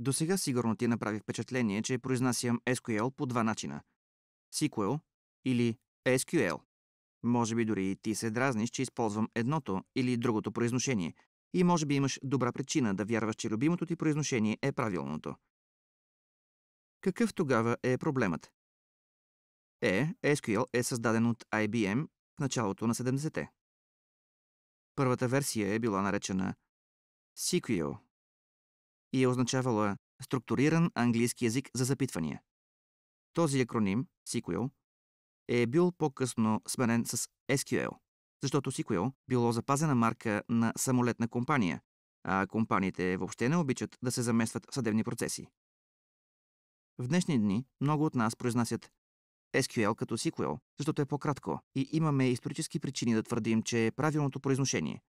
До сега сигурно ти направи впечатление, че произнасям SQL по два начина. SQL или SQL. Може би дори и ти се дразниш, че използвам едното или другото произношение. И може би имаш добра причина да вярваш, че любимото ти произношение е правилното. Какъв тогава е проблемът? Е, SQL е създаден от IBM в началото на 70-те. Първата версия е била наречена SQL и е означавала структуриран английски язик за запитвания. Този акроним, SQL, е бил по-късно сменен с SQL, защото SQL било запазена марка на самолетна компания, а компаниите въобще не обичат да се заместват в съдебни процеси. В днешни дни много от нас произнасят SQL като SQL, защото е по-кратко и имаме исторически причини да твърдим, че е правилното произношение.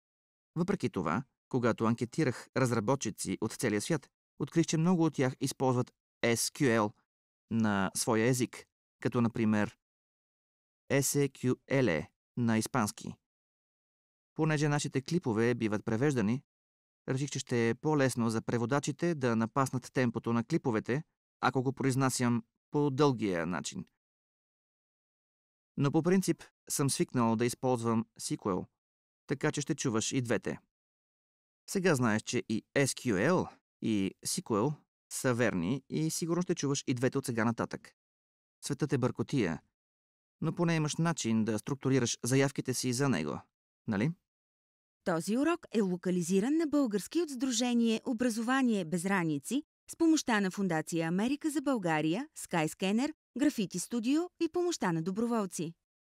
Въпреки това, когато анкетирах разработчици от целия свят, открих, че много от тях използват SQL на своя език, като например SQL e e на испански. Понеже нашите клипове биват превеждани, реших, че ще е по-лесно за преводачите да напаснат темпото на клиповете, ако го произнасям по дългия начин. Но по принцип съм свикнал да използвам SQL, така че ще чуваш и двете. Сега знаеш, че и SQL, и SQL са верни и сигурно ще чуваш и двете от сега нататък. Светът е бъркотия, но поне имаш начин да структурираш заявките си за него, нали? Този урок е локализиран на български от Сдружение Образование без раници с помощта на Фундация Америка за България, Skyscanner, Graffiti Studio и помощта на доброволци.